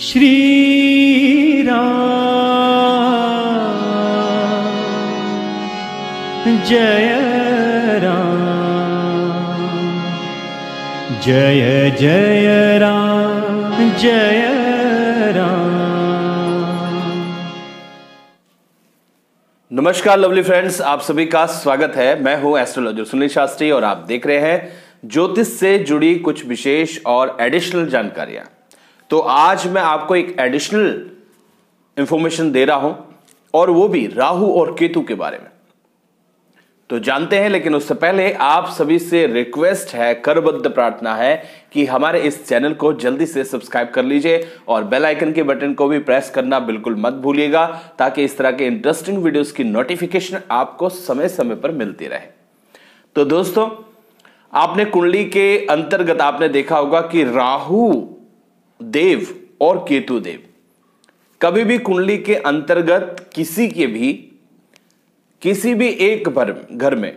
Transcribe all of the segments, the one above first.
श्री राम जय राम जय जय राम जय राम नमस्कार लवली फ्रेंड्स आप सभी का स्वागत है मैं हूं एस्ट्रोलॉजर सुनील शास्त्री और आप देख रहे हैं ज्योतिष से जुड़ी कुछ विशेष और एडिशनल जानकारियां तो आज मैं आपको एक एडिशनल इंफॉर्मेशन दे रहा हूं और वो भी राहु और केतु के बारे में तो जानते हैं लेकिन उससे पहले आप सभी से रिक्वेस्ट है करबद्ध प्रार्थना है कि हमारे इस चैनल को जल्दी से सब्सक्राइब कर लीजिए और बेल आइकन के बटन को भी प्रेस करना बिल्कुल मत भूलिएगा ताकि इस तरह के इंटरेस्टिंग वीडियोस की नोटिफिकेशन आपको समय समय पर मिलती रहे तो दोस्तों आपने कुंडली के अंतर्गत आपने देखा होगा कि राहु देव और केतु देव कभी भी कुंडली के अंतर्गत किसी के भी किसी भी एक भर घर में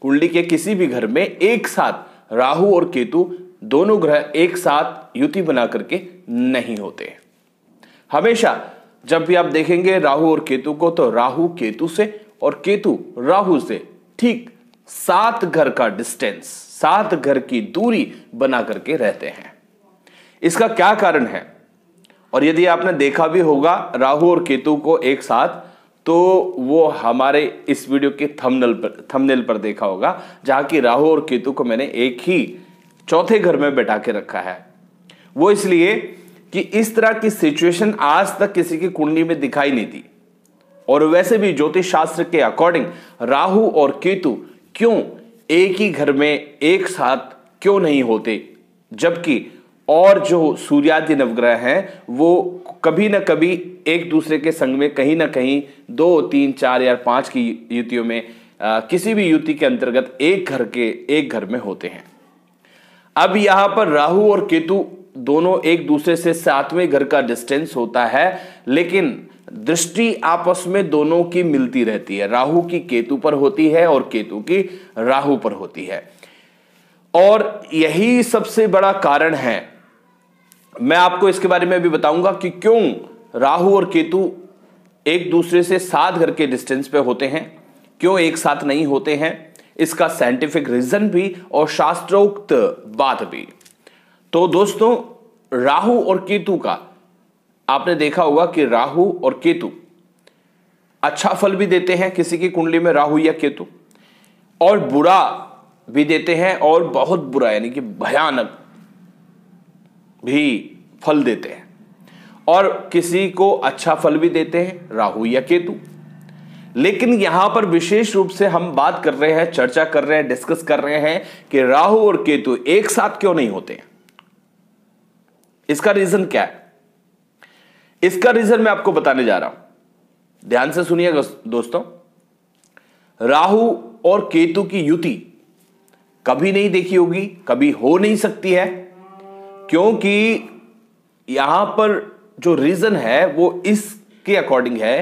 कुंडली के किसी भी घर में एक साथ राहु और केतु दोनों ग्रह एक साथ युति बना करके नहीं होते हमेशा जब भी आप देखेंगे राहु और केतु को तो राहु केतु से और केतु राहु से ठीक सात घर का डिस्टेंस सात घर की दूरी बना करके रहते हैं इसका क्या कारण है और यदि आपने देखा भी होगा राहु और केतु को एक साथ तो वो हमारे इस वीडियो के थंबनेल पर थंबनेल पर देखा होगा जहां की राहु और केतु को मैंने एक ही चौथे घर में बैठा के रखा है वो इसलिए कि इस तरह की सिचुएशन आज तक किसी की कुंडली में दिखाई नहीं थी और वैसे भी ज्योतिष शास्त्र के अकॉर्डिंग राहु और केतु क्यों एक ही घर में एक साथ क्यों नहीं होते जबकि और जो सूर्यादि नवग्रह हैं वो कभी ना कभी एक दूसरे के संग में कहीं ना कहीं दो तीन चार या पांच की युतियों में आ, किसी भी युति के अंतर्गत एक घर के एक घर में होते हैं अब यहां पर राहु और केतु दोनों एक दूसरे से सातवें घर का डिस्टेंस होता है लेकिन दृष्टि आपस में दोनों की मिलती रहती है राहु की केतु पर होती है और केतु की राहु पर होती है और यही सबसे बड़ा कारण है मैं आपको इसके बारे में भी बताऊंगा कि क्यों राहु और केतु एक दूसरे से सात घर के डिस्टेंस पे होते हैं क्यों एक साथ नहीं होते हैं इसका साइंटिफिक रीजन भी और शास्त्रोक्त बात भी तो दोस्तों राहु और केतु का आपने देखा होगा कि राहु और केतु अच्छा फल भी देते हैं किसी की कुंडली में राहु या केतु और बुरा भी देते हैं और बहुत बुरा यानी कि भयानक भी फल देते हैं और किसी को अच्छा फल भी देते हैं राहु या केतु लेकिन यहां पर विशेष रूप से हम बात कर रहे हैं चर्चा कर रहे हैं डिस्कस कर रहे हैं कि राहु और केतु एक साथ क्यों नहीं होते हैं इसका रीजन क्या है इसका रीजन मैं आपको बताने जा रहा हूं ध्यान से सुनिएगा दोस्तों राहु और केतु की युति कभी नहीं देखी होगी कभी हो नहीं सकती है क्योंकि यहां पर जो रीजन है वो इसके अकॉर्डिंग है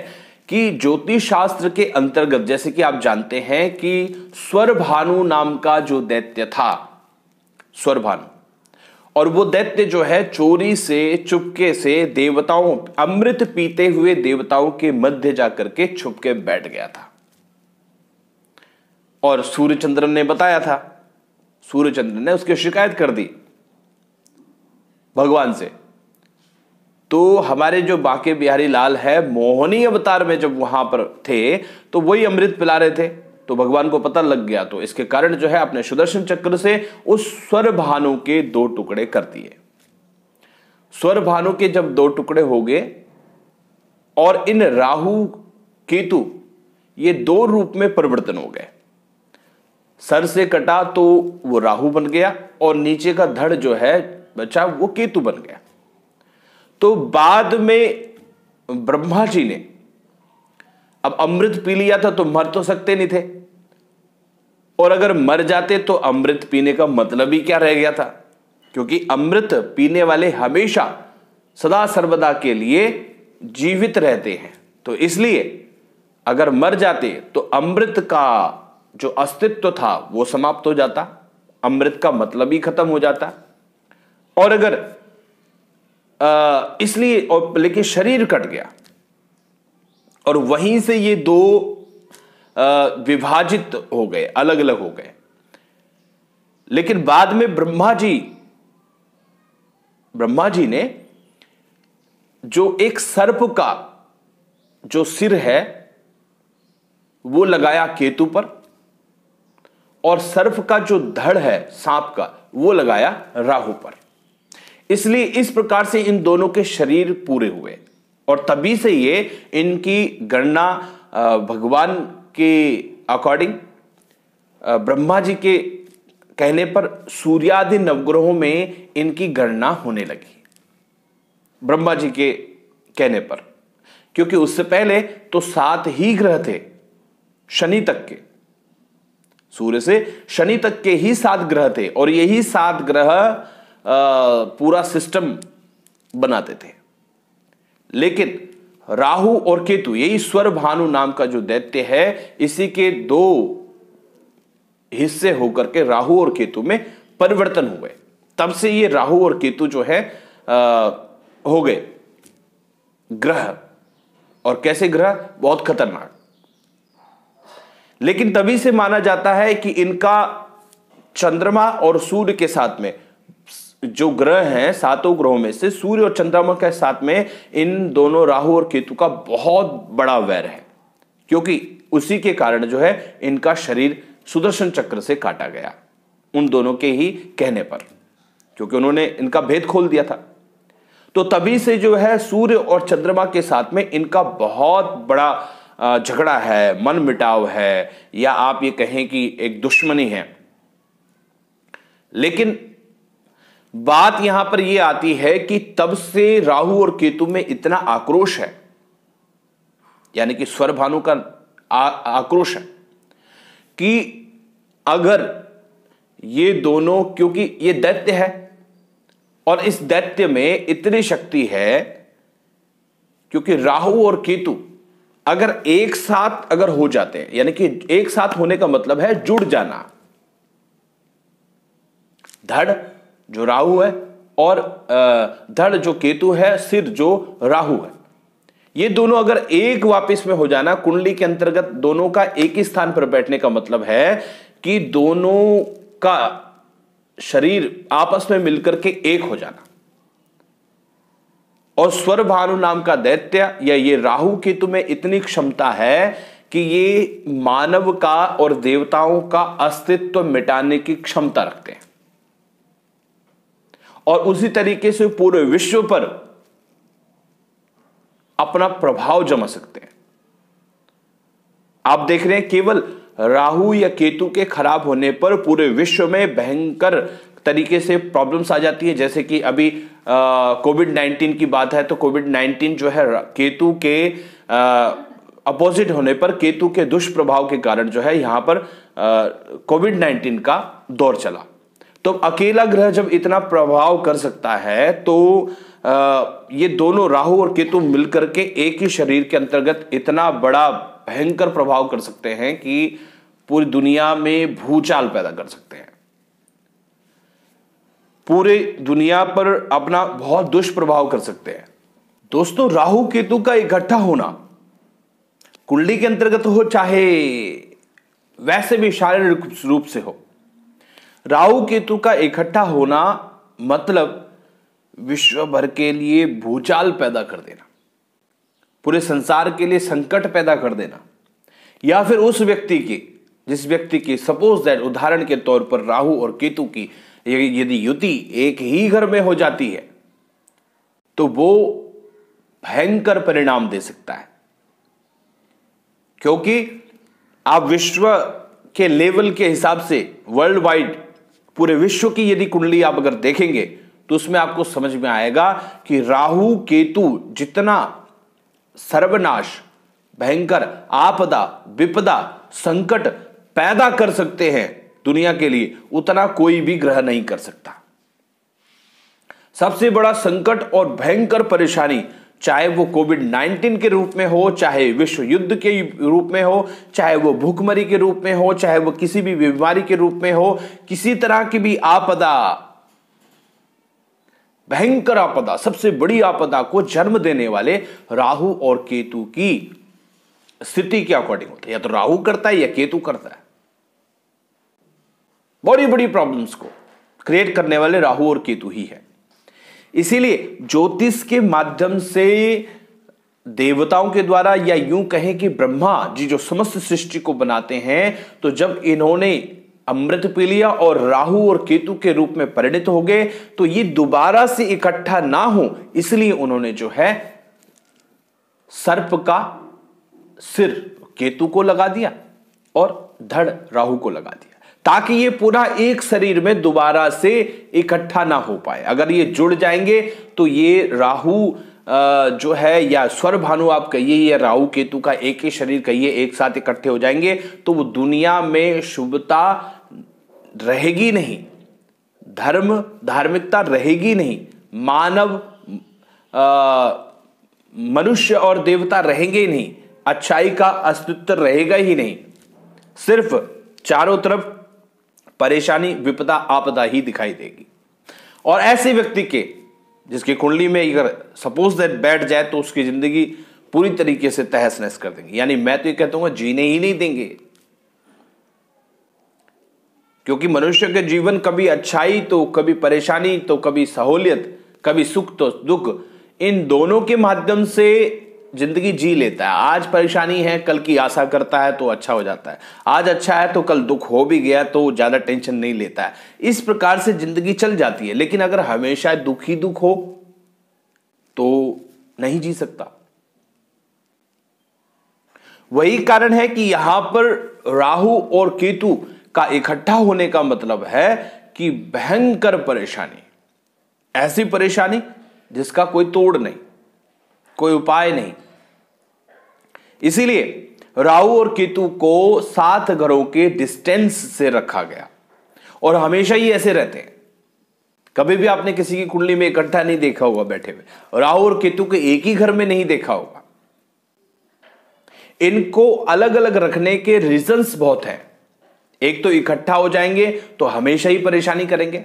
कि ज्योतिष शास्त्र के अंतर्गत जैसे कि आप जानते हैं कि स्वर भानु नाम का जो दैत्य था स्वर भानु और वो दैत्य जो है चोरी से चुपके से देवताओं अमृत पीते हुए देवताओं के मध्य जाकर के छुपके बैठ गया था और सूर्यचंद्रन ने बताया था सूर्यचंद्र ने उसकी शिकायत कर दी भगवान से तो हमारे जो बाके बिहारी लाल है मोहनी अवतार में जब वहां पर थे तो वही अमृत पिला रहे थे तो भगवान को पता लग गया तो इसके कारण जो है अपने सुदर्शन चक्र से उस स्वर भानु के दो टुकड़े कर दिए स्वर भानु के जब दो टुकड़े हो गए और इन राहु केतु ये दो रूप में परिवर्तन हो गए सर से कटा तो वो राहु बन गया और नीचे का धड़ जो है बचा वो केतु बन गया तो बाद में ब्रह्मा जी ने अब अमृत पी लिया था तो मर तो सकते नहीं थे और अगर मर जाते तो अमृत पीने का मतलब ही क्या रह गया था क्योंकि अमृत पीने वाले हमेशा सदा सर्वदा के लिए जीवित रहते हैं तो इसलिए अगर मर जाते तो अमृत का जो अस्तित्व था वो समाप्त हो जाता अमृत का मतलब ही खत्म हो जाता और अगर इसलिए लेकिन शरीर कट गया और वहीं से ये दो विभाजित हो गए अलग अलग हो गए लेकिन बाद में ब्रह्मा जी ब्रह्मा जी ने जो एक सर्प का जो सिर है वो लगाया केतु पर और सर्प का जो धड़ है सांप का वो लगाया राहु पर इसलिए इस प्रकार से इन दोनों के शरीर पूरे हुए और तभी से ये इनकी गणना भगवान के अकॉर्डिंग ब्रह्मा जी के कहने पर सूर्यादि नवग्रहों में इनकी गणना होने लगी ब्रह्मा जी के कहने पर क्योंकि उससे पहले तो सात ही ग्रह थे शनि तक के सूर्य से शनि तक के ही सात ग्रह थे और यही सात ग्रह पूरा सिस्टम बनाते थे लेकिन राहु और केतु यही स्वर भानु नाम का जो दैत्य है इसी के दो हिस्से होकर के राहु और केतु में परिवर्तन हुए तब से ये राहु और केतु जो है आ, हो गए ग्रह और कैसे ग्रह बहुत खतरनाक लेकिन तभी से माना जाता है कि इनका चंद्रमा और सूर्य के साथ में जो ग्रह हैं सातों ग्रहों में से सूर्य और चंद्रमा के साथ में इन दोनों राहु और केतु का बहुत बड़ा वैर है क्योंकि उसी के कारण जो है इनका शरीर सुदर्शन चक्र से काटा गया उन दोनों के ही कहने पर क्योंकि उन्होंने इनका भेद खोल दिया था तो तभी से जो है सूर्य और चंद्रमा के साथ में इनका बहुत बड़ा झगड़ा है मन मिटाव है या आप ये कहें कि एक दुश्मनी है लेकिन बात यहां पर यह आती है कि तब से राहु और केतु में इतना आक्रोश है यानी कि स्वर भानु का आक्रोश है कि अगर ये दोनों क्योंकि ये दैत्य है और इस दैत्य में इतनी शक्ति है क्योंकि राहु और केतु अगर एक साथ अगर हो जाते हैं यानी कि एक साथ होने का मतलब है जुड़ जाना धड़ जो राहु है और धड़ जो केतु है सिर जो राहु है ये दोनों अगर एक वापिस में हो जाना कुंडली के अंतर्गत दोनों का एक ही स्थान पर बैठने का मतलब है कि दोनों का शरीर आपस में मिलकर के एक हो जाना और स्वर भानु नाम का दैत्य या ये राहु केतु में इतनी क्षमता है कि ये मानव का और देवताओं का अस्तित्व मिटाने की क्षमता रखते हैं और उसी तरीके से पूरे विश्व पर अपना प्रभाव जमा सकते हैं आप देख रहे हैं केवल राहु या केतु के खराब होने पर पूरे विश्व में भयंकर तरीके से प्रॉब्लम्स आ जाती है जैसे कि अभी कोविड नाइन्टीन की बात है तो कोविड नाइन्टीन जो है केतु के अपोजिट होने पर केतु के दुष्प्रभाव के कारण जो है यहां पर कोविड नाइन्टीन का दौर चला तो अकेला ग्रह जब इतना प्रभाव कर सकता है तो आ, ये दोनों राहु और केतु मिलकर के एक ही शरीर के अंतर्गत इतना बड़ा भयंकर प्रभाव कर सकते हैं कि पूरी दुनिया में भूचाल पैदा कर सकते हैं पूरे दुनिया पर अपना बहुत दुष्प्रभाव कर सकते हैं दोस्तों राहु केतु का इकट्ठा होना कुंडली के अंतर्गत हो चाहे वैसे भी शारीरिक रूप से हो राहु केतु का इकट्ठा होना मतलब विश्व भर के लिए भूचाल पैदा कर देना पूरे संसार के लिए संकट पैदा कर देना या फिर उस व्यक्ति के जिस व्यक्ति की सपोज दैट उदाहरण के तौर पर राहु और केतु की यदि युति एक ही घर में हो जाती है तो वो भयंकर परिणाम दे सकता है क्योंकि आप विश्व के लेवल के हिसाब से वर्ल्ड वाइड पूरे विश्व की यदि कुंडली आप अगर देखेंगे तो उसमें आपको समझ में आएगा कि राहु केतु जितना सर्वनाश भयंकर आपदा विपदा संकट पैदा कर सकते हैं दुनिया के लिए उतना कोई भी ग्रह नहीं कर सकता सबसे बड़ा संकट और भयंकर परेशानी चाहे वो कोविड 19 के रूप में हो चाहे विश्व युद्ध के रूप में हो चाहे वो भूखमरी के रूप में हो चाहे वो किसी भी बीमारी के रूप में हो किसी तरह की भी आपदा भयंकर आपदा सबसे बड़ी आपदा को जन्म देने वाले राहु और केतु की स्थिति के अकॉर्डिंग होती है या तो राहु करता है या केतु करता है बड़ी बड़ी प्रॉब्लम्स को क्रिएट करने वाले राहु और केतु ही है इसीलिए ज्योतिष के माध्यम से देवताओं के द्वारा या यूं कहें कि ब्रह्मा जी जो समस्त सृष्टि को बनाते हैं तो जब इन्होंने अमृत पी लिया और राहु और केतु के रूप में परिणित हो गए तो ये दोबारा से इकट्ठा ना हो इसलिए उन्होंने जो है सर्प का सिर केतु को लगा दिया और धड़ राहु को लगा दिया ताकि ये पूरा एक शरीर में दोबारा से इकट्ठा ना हो पाए अगर ये जुड़ जाएंगे तो ये राहु जो है या स्वर भानु आप कहिए या राहु केतु का एक ही शरीर कहिए एक साथ इकट्ठे हो जाएंगे तो वो दुनिया में शुभता रहेगी नहीं धर्म धार्मिकता रहेगी नहीं मानव मनुष्य और देवता रहेंगे ही नहीं अच्छाई का अस्तित्व रहेगा ही नहीं सिर्फ चारों तरफ परेशानी विपदा आपदा ही दिखाई देगी और ऐसे व्यक्ति के जिसकी कुंडली में अगर सपोज दैट बैठ जाए तो उसकी जिंदगी पूरी तरीके से तहस नहस कर देंगे यानी मैं तो ये कहता हूं जीने ही नहीं देंगे क्योंकि मनुष्य के जीवन कभी अच्छाई तो कभी परेशानी तो कभी सहूलियत कभी सुख तो दुख इन दोनों के माध्यम से जिंदगी जी लेता है आज परेशानी है कल की आशा करता है तो अच्छा हो जाता है आज अच्छा है तो कल दुख हो भी गया तो ज़्यादा टेंशन नहीं लेता है इस प्रकार से जिंदगी चल जाती है लेकिन अगर हमेशा दुख ही दुख हो तो नहीं जी सकता वही कारण है कि यहां पर राहु और केतु का इकट्ठा होने का मतलब है कि भयंकर परेशानी ऐसी परेशानी जिसका कोई तोड़ नहीं कोई उपाय नहीं इसीलिए राहु और केतु को सात घरों के डिस्टेंस से रखा गया और हमेशा ही ऐसे रहते हैं कभी भी आपने किसी की कुंडली में इकट्ठा नहीं देखा होगा बैठे हुए राहु और केतु के एक ही घर में नहीं देखा होगा इनको अलग अलग रखने के रीजंस बहुत हैं एक तो इकट्ठा हो जाएंगे तो हमेशा ही परेशानी करेंगे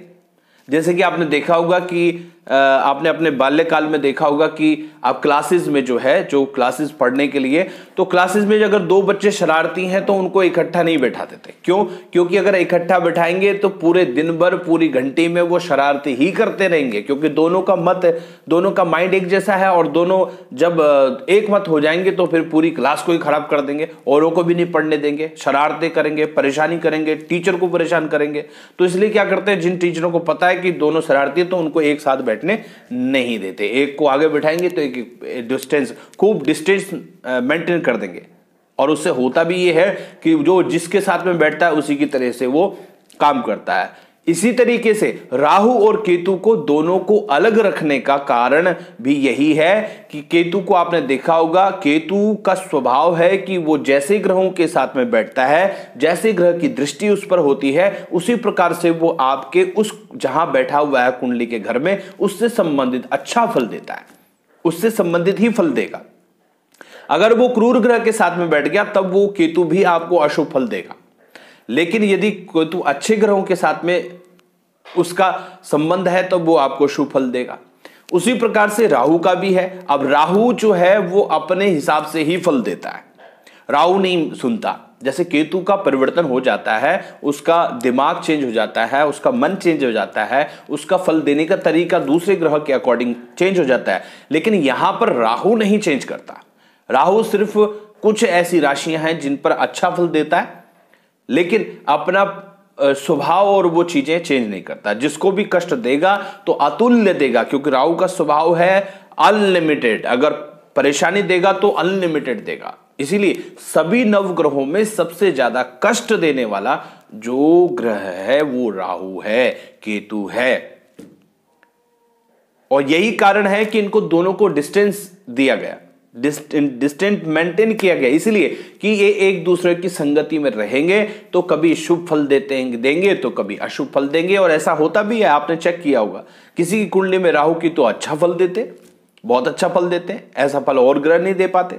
जैसे कि आपने देखा होगा कि आपने अपने बाल्यकाल में देखा होगा कि आप क्लासेस में जो है जो क्लासेस पढ़ने के लिए तो क्लासेस में अगर दो बच्चे शरारती हैं तो उनको इकट्ठा नहीं बैठा देते क्यों क्योंकि अगर इकट्ठा बैठाएंगे तो पूरे दिन भर पूरी घंटी में वो शरारती ही करते रहेंगे क्योंकि दोनों का मत दोनों का माइंड एक जैसा है और दोनों जब एक मत हो जाएंगे तो फिर पूरी क्लास को ही खराब कर देंगे औरों को भी नहीं पढ़ने देंगे शरारते करेंगे परेशानी करेंगे टीचर को परेशान करेंगे तो इसलिए क्या करते हैं जिन टीचरों को पता है कि दोनों शरारती है तो उनको एक साथ बैठने नहीं देते एक को आगे बैठाएंगे तो एक डिस्टेंस खूब डिस्टेंस मेंटेन कर देंगे और उससे होता भी ये है कि जो जिसके साथ में बैठता है उसी की तरह से वो काम करता है इसी तरीके से राहु और केतु को दोनों को अलग रखने का कारण भी यही है कि केतु को आपने देखा होगा केतु का स्वभाव है कि वो जैसे ग्रहों के साथ में बैठता है जैसे ग्रह की दृष्टि उस पर होती है उसी प्रकार से वो आपके उस जहां बैठा हुआ है कुंडली के घर में उससे संबंधित अच्छा फल देता है उससे संबंधित ही फल देगा अगर वो क्रूर ग्रह के साथ में बैठ गया तब वो केतु भी आपको अशुभ फल देगा लेकिन यदि केतु अच्छे ग्रहों के साथ में उसका संबंध है तो वो आपको सुफल देगा उसी प्रकार से राहु का भी है अब राहु जो है वो अपने हिसाब से ही फल देता है राहु नहीं सुनता जैसे केतु का परिवर्तन हो जाता है उसका दिमाग चेंज हो जाता है उसका मन चेंज हो जाता है उसका फल देने का तरीका दूसरे ग्रह के अकॉर्डिंग चेंज हो जाता है लेकिन यहां पर राहु नहीं चेंज करता राहु सिर्फ कुछ ऐसी राशियां हैं जिन पर अच्छा फल देता है लेकिन अपना स्वभाव और वो चीजें चेंज नहीं करता जिसको भी कष्ट देगा तो अतुल्य देगा क्योंकि राहु का स्वभाव है अनलिमिटेड अगर परेशानी देगा तो अनलिमिटेड देगा इसीलिए सभी नवग्रहों में सबसे ज्यादा कष्ट देने वाला जो ग्रह है वो राहु है केतु है और यही कारण है कि इनको दोनों को डिस्टेंस दिया गया डिस्टेंट मेंटेन किया गया इसलिए कि ये एक दूसरे की संगति में रहेंगे तो कभी शुभ फल देते हैं देंगे तो कभी अशुभ फल देंगे और ऐसा होता भी है आपने चेक किया होगा किसी की कुंडली में राहु की तो अच्छा फल देते बहुत अच्छा फल देते हैं ऐसा फल और ग्रह नहीं दे पाते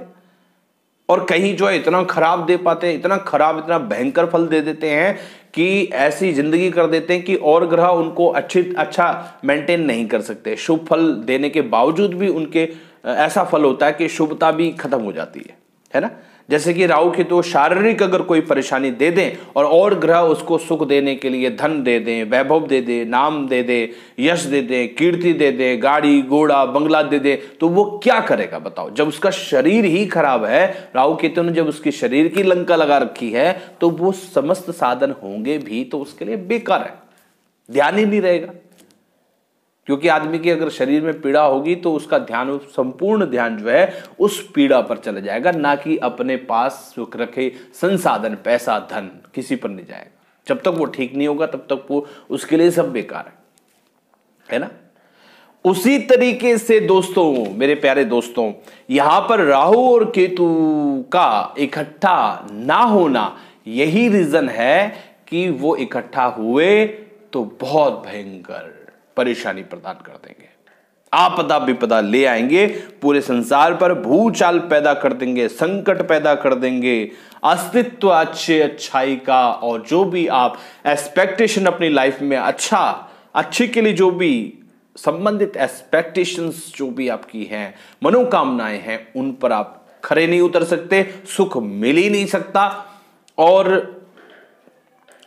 और कहीं जो है इतना खराब दे पाते हैं इतना खराब इतना भयंकर फल दे देते हैं कि ऐसी जिंदगी कर देते हैं कि और ग्रह उनको अच्छी अच्छा मेंटेन नहीं कर सकते शुभ फल देने के बावजूद भी उनके ऐसा फल होता है कि शुभता भी खत्म हो जाती है है ना जैसे कि राहु के तो शारीरिक अगर कोई परेशानी दे दें और और ग्रह उसको सुख देने के लिए धन दे दें वैभव दे दें नाम दे दें यश दे दें कीर्ति दे दें गाड़ी घोड़ा बंगला दे दें तो वो क्या करेगा बताओ जब उसका शरीर ही खराब है राहु केतु तो ने जब उसके शरीर की लंका लगा रखी है तो वो समस्त साधन होंगे भी तो उसके लिए बेकार है ध्यान ही नहीं रहेगा क्योंकि आदमी की अगर शरीर में पीड़ा होगी तो उसका ध्यान संपूर्ण ध्यान जो है उस पीड़ा पर चला जाएगा ना कि अपने पास सुख रखे संसाधन पैसा धन किसी पर नहीं जाएगा जब तक वो ठीक नहीं होगा तब तक वो उसके लिए सब बेकार है है ना उसी तरीके से दोस्तों मेरे प्यारे दोस्तों यहां पर राहु और केतु का इकट्ठा ना होना यही रीजन है कि वो इकट्ठा हुए तो बहुत भयंकर परेशानी प्रदान कर देंगे आपदा विपदा ले आएंगे पूरे संसार पर भूचाल पैदा कर देंगे संकट पैदा कर देंगे अस्तित्व अच्छे अच्छाई का और जो भी आप एक्सपेक्टेशन अपनी लाइफ में अच्छा अच्छे के लिए जो भी संबंधित एक्सपेक्टेशंस जो भी आपकी हैं मनोकामनाएं हैं उन पर आप खरे नहीं उतर सकते सुख मिल ही नहीं सकता और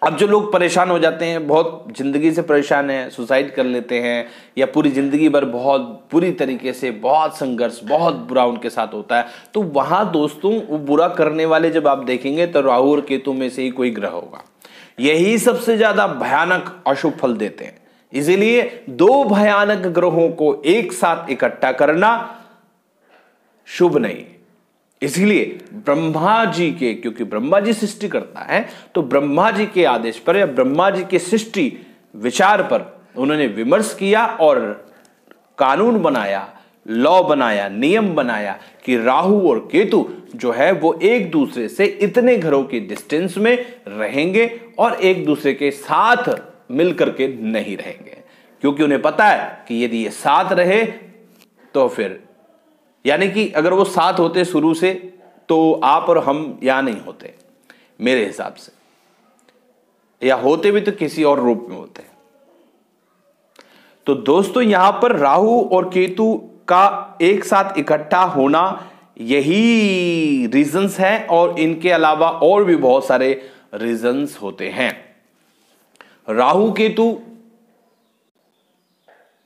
अब जो लोग परेशान हो जाते हैं बहुत ज़िंदगी से परेशान है सुसाइड कर लेते हैं या पूरी ज़िंदगी भर बहुत बुरी तरीके से बहुत संघर्ष बहुत बुरा उनके साथ होता है तो वहां दोस्तों वो बुरा करने वाले जब आप देखेंगे तो राहु और केतु में से ही कोई ग्रह होगा यही सबसे ज़्यादा भयानक अशुभ फल देते हैं इसीलिए दो भयानक ग्रहों को एक साथ इकट्ठा करना शुभ नहीं इसीलिए ब्रह्मा जी के क्योंकि ब्रह्मा जी सृष्टि करता है तो ब्रह्मा जी के आदेश पर या ब्रह्मा जी के सृष्टि विचार पर उन्होंने विमर्श किया और कानून बनाया लॉ बनाया नियम बनाया कि राहु और केतु जो है वो एक दूसरे से इतने घरों के डिस्टेंस में रहेंगे और एक दूसरे के साथ मिलकर के नहीं रहेंगे क्योंकि उन्हें पता है कि यदि ये साथ रहे तो फिर यानी कि अगर वो साथ होते शुरू से तो आप और हम या नहीं होते मेरे हिसाब से या होते भी तो किसी और रूप में होते तो दोस्तों यहां पर राहु और केतु का एक साथ इकट्ठा होना यही रीजंस हैं और इनके अलावा और भी बहुत सारे रीजंस होते हैं राहु केतु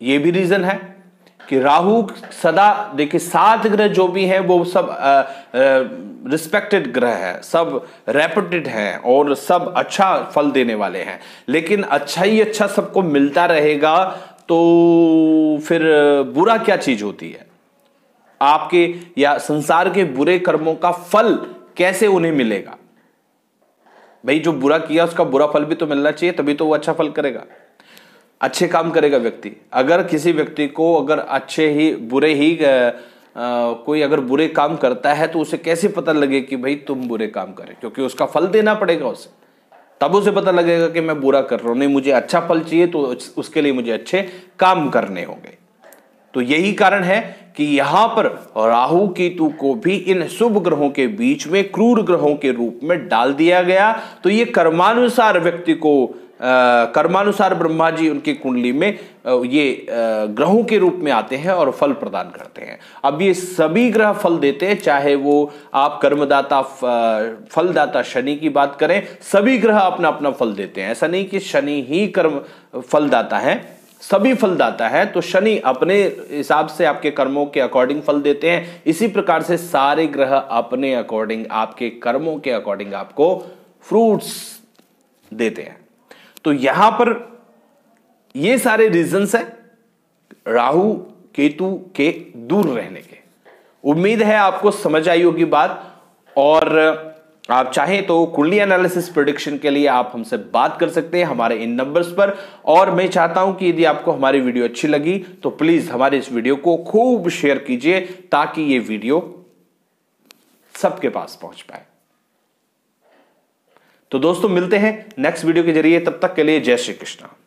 ये भी रीजन है कि राहु सदा देखिए सात ग्रह जो भी हैं वो सब रिस्पेक्टेड ग्रह है सब रेपुटेड हैं और सब अच्छा फल देने वाले हैं लेकिन अच्छा ही अच्छा सबको मिलता रहेगा तो फिर बुरा क्या चीज होती है आपके या संसार के बुरे कर्मों का फल कैसे उन्हें मिलेगा भाई जो बुरा किया उसका बुरा फल भी तो मिलना चाहिए तभी तो वो अच्छा फल करेगा अच्छे काम करेगा व्यक्ति अगर किसी व्यक्ति को अगर अच्छे ही बुरे ही आ, कोई अगर बुरे काम करता है तो उसे कैसे पता लगे कि भाई तुम बुरे काम करें क्योंकि उसका फल देना पड़ेगा उसे तब उसे पता लगेगा कि मैं बुरा कर रहा हूं नहीं मुझे अच्छा फल चाहिए तो उसके लिए मुझे अच्छे काम करने होंगे तो यही कारण है कि यहां पर राहु केतु को भी इन शुभ ग्रहों के बीच में क्रूर ग्रहों के रूप में डाल दिया गया तो ये कर्मानुसार व्यक्ति को कर्मानुसार ब्रह्मा जी उनकी कुंडली में ये ग्रहों के रूप में आते हैं और फल प्रदान करते हैं अब ये सभी ग्रह फल देते हैं चाहे वो आप कर्मदाता फलदाता शनि की बात करें सभी ग्रह अपना अपना फल देते हैं ऐसा नहीं कि शनि ही कर्म फलदाता है सभी फल दाता है तो शनि अपने हिसाब से आपके कर्मों के अकॉर्डिंग फल देते हैं इसी प्रकार से सारे ग्रह अपने अकॉर्डिंग आपके कर्मों के अकॉर्डिंग आपको फ्रूट्स देते हैं तो यहां पर ये सारे रीजंस हैं राहु केतु के दूर रहने के उम्मीद है आपको समझ आई होगी बात और आप चाहें तो कुंडली एनालिसिस प्रोडिक्शन के लिए आप हमसे बात कर सकते हैं हमारे इन नंबर्स पर और मैं चाहता हूं कि यदि आपको हमारी वीडियो अच्छी लगी तो प्लीज हमारे इस वीडियो को खूब शेयर कीजिए ताकि ये वीडियो सबके पास पहुंच पाए तो दोस्तों मिलते हैं नेक्स्ट वीडियो के जरिए तब तक के लिए जय श्री कृष्णा